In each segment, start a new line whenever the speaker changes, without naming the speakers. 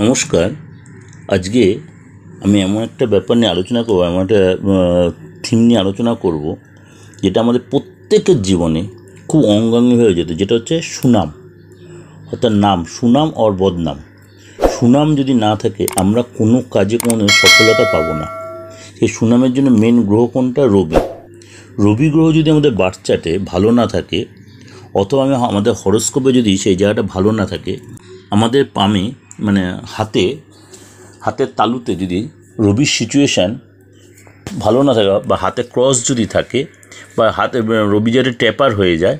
নমস্কার আজকে আমি এমন একটা ব্যাপার নিয়ে আলোচনা করবো এমন একটা থিম নিয়ে আলোচনা করব যেটা আমাদের প্রত্যেকের জীবনে খুব অঙ্গাঙ্গী হয়ে যেত যেটা হচ্ছে সুনাম অর্থাৎ নাম সুনাম অর বদনাম সুনাম যদি না থাকে আমরা কোনো কাজে কোনো সফলতা পাবো না এই সুনামের জন্য মেন গ্রহ কোনটা রবি রবি গ্রহ যদি আমাদের বাচ্চাটে ভালো না থাকে অথবা আমি আমাদের হরস্কোপে যদি সেই জায়গাটা ভালো না থাকে আমাদের পামে মানে হাতে হাতের তালুতে যদি রবির সিচুয়েশান ভালো না থাকে বা হাতে ক্রস যদি থাকে বা হাতে রবি যাতে ট্যাপার হয়ে যায়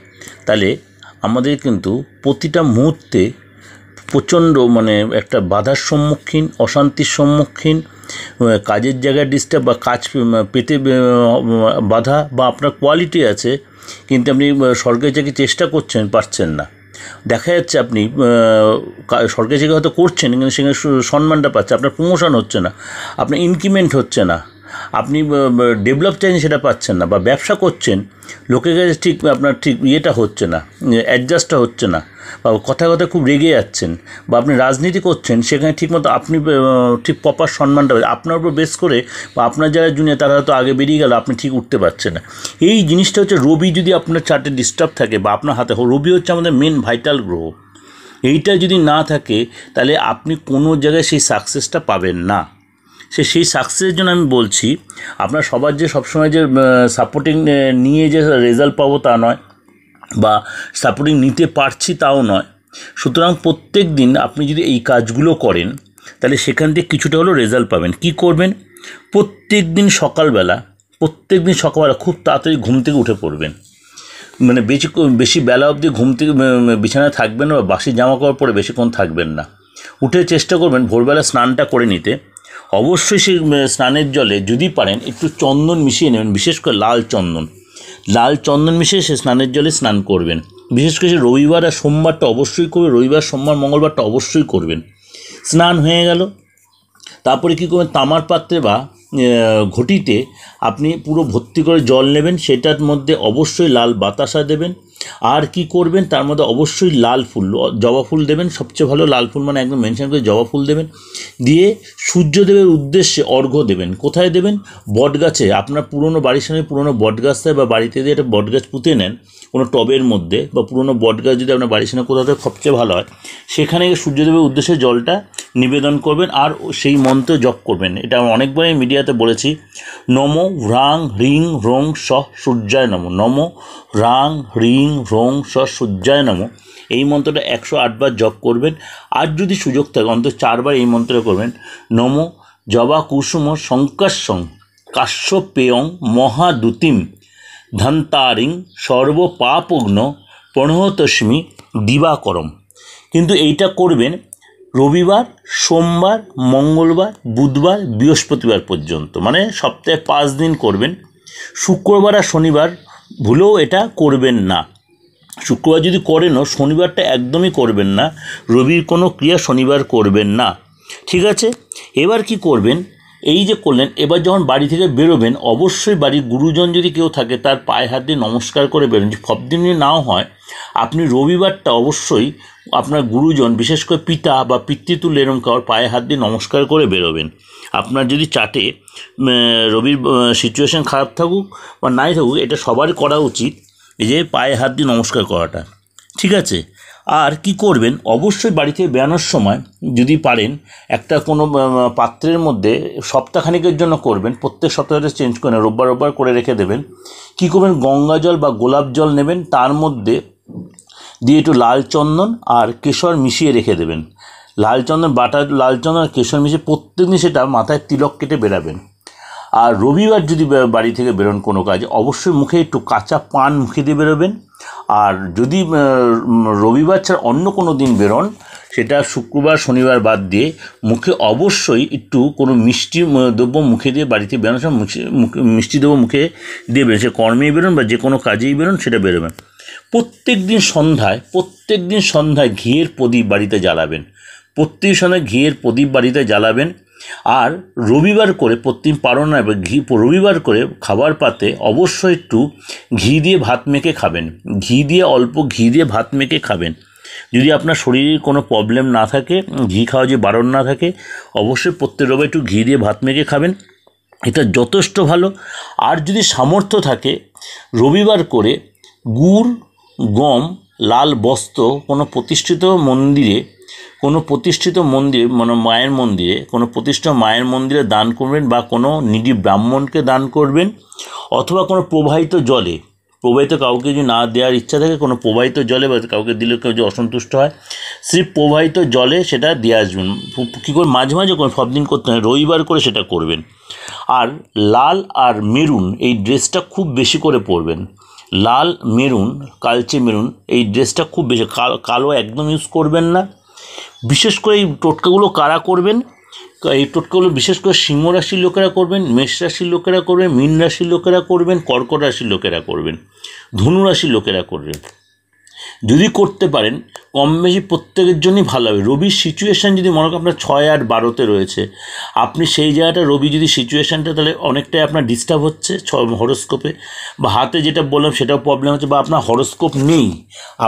তাহলে আমাদের কিন্তু প্রতিটা মুহূর্তে প্রচণ্ড মানে একটা বাধার সম্মুখীন অশান্তির সম্মুখীন কাজের জায়গায় ডিস্টার্ব বা কাজ পেতে বাধা বা আপনার কোয়ালিটি আছে কিন্তু আপনি সরকারি চাকরি চেষ্টা করছেন পারছেন না দেখা যাচ্ছে আপনি সরকারি চাকরি হয়তো করছেন কিন্তু সেখানে সম্মানটা পাচ্ছে আপনার প্রমোশন হচ্ছে না আপনার ইনক্রিমেন্ট হচ্ছে না আপনি ডেভেলপ চাইছেন সেটা পাচ্ছেন না বা ব্যবসা করছেন লোকের কাছে ঠিক আপনার ঠিক ইয়েটা হচ্ছে না অ্যাডজাস্টটা হচ্ছে না বা কথা কথা খুব রেগে যাচ্ছেন বা আপনি রাজনীতি করছেন সেখানে ঠিকমতো আপনি ঠিক প্রপার সম্মানটা আপনার উপর বেস করে বা আপনার যারা জুনিয়ার তারা হয়তো আগে বেরিয়ে গেল আপনি ঠিক উঠতে পারছেন না এই জিনিসটা হচ্ছে রবি যদি আপনার চার্টে ডিস্টার্ব থাকে বা আপনার হাতে রবি হচ্ছে আমাদের মেন ভাইটাল গ্রহ এইটা যদি না থাকে তাহলে আপনি কোনো জায়গায় সেই সাকসেসটা পাবেন না সে সেই সাকসেসের জন্য আমি বলছি আপনার সবার যে সবসময় যে সাপোর্টিং নিয়ে যে রেজাল্ট পাবো তা নয় বা সাপোর্টিং নিতে পারছি তাও নয় সুতরাং প্রত্যেক দিন আপনি যদি এই কাজগুলো করেন তাহলে সেখান থেকে কিছুটা হলেও রেজাল্ট পাবেন কি করবেন প্রত্যেক দিন সকালবেলা প্রত্যেক দিন সকালবেলা খুব তাড়াতাড়ি ঘুম থেকে উঠে পড়বেন মানে বেশি বেশি বেলা অবধি ঘুম থেকে বিছানায় থাকবেন না বা বাসি জামা কাপড় পরে বেশিক্ষণ থাকবেন না উঠে চেষ্টা করবেন ভোরবেলা স্নানটা করে নিতে অবশ্যই সেই স্নানের জলে যদি পারেন একটু চন্দন মিশিয়ে নেবেন বিশেষ করে লাল চন্দন লাল চন্দন মিশিয়ে সে স্নানের জলে স্নান করবেন বিশেষ করে রবিবার আর সোমবারটা অবশ্যই করবে রবিবার সোমবার মঙ্গলবারটা অবশ্যই করবেন স্নান হয়ে গেল তারপরে কী করবেন তামার পাত্রে বা ঘটিতে আপনি পুরো ভর্তি করে জল নেবেন সেটার মধ্যে অবশ্যই লাল বাতাসা দেবেন আর কি করবেন তার মধ্যে অবশ্যই লাল ফুল জবা ফুল দেবেন সবচেয়ে ভালো লাল ফুল মানে একদম মেনশন করে জবা ফুল দেবেন দিয়ে সূর্যদেবের উদ্দেশ্যে অর্ঘ্য দেবেন কোথায় দেবেন বটগাছে আপনার পুরনো বাড়ির সামনে পুরনো বটগাছটায় বা বাড়িতে দিয়ে একটা বটগাছ পুঁতে নেন কোনো টবের মধ্যে বা পুরনো বটগাছ যদি আপনার বাড়ির সামনে কোথাও সবচেয়ে ভালো হয় সেখানে সূর্যদেবের উদ্দেশ্যে জলটা নিবেদন করবেন আর সেই মন্ত্র জপ করবেন এটা আমি অনেকবারই মিডিয়াতে বলেছি নম রাং হ্রিং রং স সূর্যায় নম নম রাং হ্রিং ভ্রং স সূর্যায় নাম এই মন্ত্রটা একশো আটবার জপ করবেন আর যদি সুযোগ থাকে অন্তত চারবার এই মন্ত্র করবেন নম জবা কুসুম শঙ্কাশ্যং কাশ্যপেয়ং মহাদুতিম ধন্তারিং সর্বপাপগ্ন প্রণহতস্মি দিবাকরম কিন্তু এইটা করবেন রবিবার সোমবার মঙ্গলবার বুধবার বৃহস্পতিবার পর্যন্ত মানে সপ্তাহে পাঁচ দিন করবেন শুক্রবার আর শনিবার ভুলেও এটা করবেন না শুক্রবার যদি করেনও শনিবারটা একদমই করবেন না রবির কোনো ক্রিয়া শনিবার করবেন না ঠিক আছে এবার কি করবেন এই যে করলেন এবার যখন বাড়ি থেকে বেরোবেন অবশ্যই বাড়ির গুরুজন যদি কেউ থাকে তার পায়ে হাত দিয়ে নমস্কার করে বেরোন যদি ফবদিনে নাও হয় আপনি রবিবারটা অবশ্যই আপনার গুরুজন বিশেষ করে পিতা বা পিতৃতুল এরম কারোর পায়ে হাত দিয়ে নমস্কার করে বেরোবেন আপনার যদি চাটে রবির সিচুয়েশান খারাপ থাকুক বা নাই থাকুক এটা সবার করা উচিত এই যে পায়ে হাত দিয়ে নমস্কার করাটা ঠিক আছে আর কি করবেন অবশ্যই বাড়িতে বেড়ানোর সময় যদি পারেন একটা কোনো পাত্রের মধ্যে সপ্তাহখানিকের জন্য করবেন প্রত্যেক সপ্তাহে চেঞ্জ করে রোববার রোববার করে রেখে দেবেন কি করবেন গঙ্গা জল বা গোলাপ জল নেবেন তার মধ্যে দিয়ে একটু লাল চন্দন আর কেশর মিশিয়ে রেখে দেবেন লাল চন্দন বাটার লাল চন্দন আর কেশর মিশিয়ে প্রত্যেকদিন সেটা মাথায় তিলক কেটে বেরাবেন আর রবিবার যদি বাড়ি থেকে বেরোন কোনো কাজে অবশ্যই মুখে একটু কাঁচা পান মুখে দিয়ে বেরোবেন আর যদি রবিবার ছাড়া অন্য কোনো দিন বেরোন সেটা শুক্রবার শনিবার বাদ দিয়ে মুখে অবশ্যই একটু কোনো মিষ্টি দ্রব্য মুখে দিয়ে বাড়িতে বেরোনোর সময় মিষ্টি দ্রব্য মুখে দিয়ে বেরোন সে কর্মেই বেরোন বা যে কোনো কাজেই বেরোন সেটা বেরোবেন প্রত্যেক দিন সন্ধ্যায় প্রত্যেক দিন সন্ধ্যায় ঘিয়ের প্রদীপ বাড়িতে জ্বালাবেন প্রত্যেক সন্ধ্যায় ঘিয়ের প্রদীপ বাড়িতে জ্বালাবেন আর রবিবার করে প্রত্যেক পারো না ঘি রবিবার করে খাবার পাতে অবশ্যই একটু ঘি দিয়ে ভাত মেখে খাবেন ঘি দিয়ে অল্প ঘি দিয়ে ভাত মেখে খাবেন যদি আপনার শরীরে কোনো প্রবলেম না থাকে ঘি খাওয়া যে বারণ না থাকে অবশ্যই প্রত্যেক রবিবার একটু ঘি দিয়ে ভাত মেখে খাবেন এটা যথেষ্ট ভালো আর যদি সামর্থ্য থাকে রবিবার করে গুড় গম লাল বস্ত্র কোনো প্রতিষ্ঠিত মন্দিরে কোনো প্রতিষ্ঠিত মন্দির মানে মায়ের মন্দিরে কোনো প্রতিষ্ঠিত মায়ের মন্দিরে দান করবেন বা কোনো নিডি ব্রাহ্মণকে দান করবেন অথবা কোনো প্রবাহিত জলে প্রবাহিত কাউকে যদি না দেওয়ার ইচ্ছা থাকে কোনো প্রবাহিত জলে বা কাউকে দিলে কেউ যদি অসন্তুষ্ট হয় সেই প্রবাহিত জলে সেটা দিয়ে আসবেন কী করে মাঝে মাঝে সব দিন করতে হয় রবিবার করে সেটা করবেন আর লাল আর মেরুন এই ড্রেসটা খুব বেশি করে পরবেন লাল মেরুন কালচে মেরুন এই ড্রেসটা খুব বেশি কালো একদম ইউজ করবেন না বিশেষ করে এই টোটকাগুলো কারা করবেন এই টোটকাগুলো বিশেষ করে সিংহ রাশির লোকেরা করবেন মেষ রাশির লোকেরা করবেন মীন রাশির লোকেরা করবেন কর্কট রাশির লোকেরা করবেন ধনু রাশির লোকেরা করবেন যদি করতে পারেন কম বেশি প্রত্যেকের জন্যই ভালো হবে রবির সিচুয়েশান যদি মনে করো আপনার ছয় আট বারোতে রয়েছে আপনি সেই জায়গাটা রবি যদি সিচুয়েশানটা তাহলে অনেকটাই আপনার ডিস্টার্ব হচ্ছে ছ হরস্কোপে বা হাতে যেটা বললাম সেটাও প্রবলেম হচ্ছে বা আপনার হরস্কোপ নেই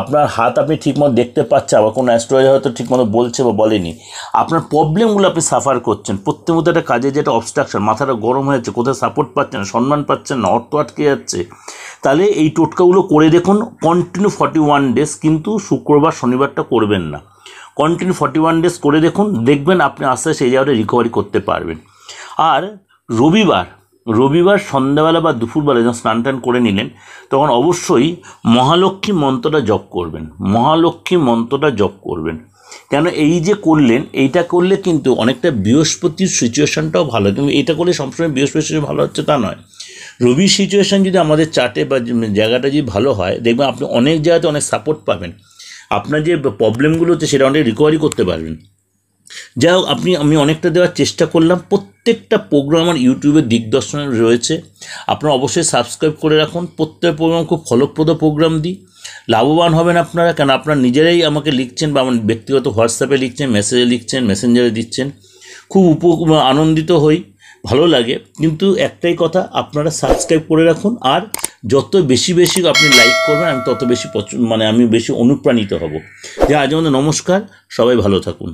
আপনার হাত আপনি ঠিকমতো দেখতে পাচ্ছেন আবার কোনো অ্যাস্ট্রোলজার হয়তো ঠিকমতো বলছে বা বলেনি আপনার প্রবলেমগুলো আপনি সাফার করছেন প্রত্যেক মধ্যে একটা কাজে যেটা অবস্ট্রাকশন মাথাটা গরম হয়ে যাচ্ছে কোথায় সাপোর্ট পাচ্ছেন সম্মান পাচ্ছেন না অর্থ আটকে যাচ্ছে তাহলে এই টোটকাগুলো করে দেখুন কন্টিনিউ ফর্টি ওয়ান ডেজ কিন্তু শুক্রবার শনি শনিবারটা করবেন না কন্টিনিউ ফর্টি ওয়ান ডেজ করে দেখুন দেখবেন আপনি আস্তে আস্তে সেই জায়গাটা রিকভারি করতে পারবেন আর রবিবার রবিবার সন্ধ্যাবেলা বা দুপুরবেলা যখন স্নান টান করে নিলেন তখন অবশ্যই মহালক্ষ্মী মন্ত্রটা জপ করবেন মহালক্ষ্মী মন্ত্রটা জপ করবেন কেন এই যে করলেন এইটা করলে কিন্তু অনেকটা বৃহস্পতির সিচুয়েশানটাও ভালো কিন্তু এটা করলে সবসময় বৃহস্পতি ভালো হচ্ছে তা নয় রবি সিচুয়েশান যদি আমাদের চাটে বা জায়গাটা যদি ভালো হয় দেখবেন আপনি অনেক জায়গাতে অনেক সাপোর্ট পাবেন আপনার যে প্রবলেমগুলো হচ্ছে সেটা অনেক রিকভারি করতে পারবেন যাই হোক আপনি আমি অনেকটা দেওয়ার চেষ্টা করলাম প্রত্যেকটা প্রোগ্রাম আমার ইউটিউবে দিগদর্শন রয়েছে আপনারা অবশ্যই সাবস্ক্রাইব করে রাখুন প্রত্যেক প্রোগ্রাম খুব ফলপ্রদ প্রোগ্রাম দিই লাভবান হবেন আপনারা কেন আপনারা নিজেরাই আমাকে লিখছেন বা আমার ব্যক্তিগত হোয়াটসঅ্যাপে লিখছেন মেসেজে লিখছেন মেসেঞ্জারে দিচ্ছেন খুব উপ আনন্দিত হই ভালো লাগে কিন্তু একটাই কথা আপনারা সাবস্ক্রাইব করে রাখুন আর যত বেশি বেশি আপনি লাইক করবেন আমি তত বেশি পছন্দ মানে আমি বেশি অনুপ্রাণিত হব যে আজ আমাদের নমস্কার সবাই ভালো থাকুন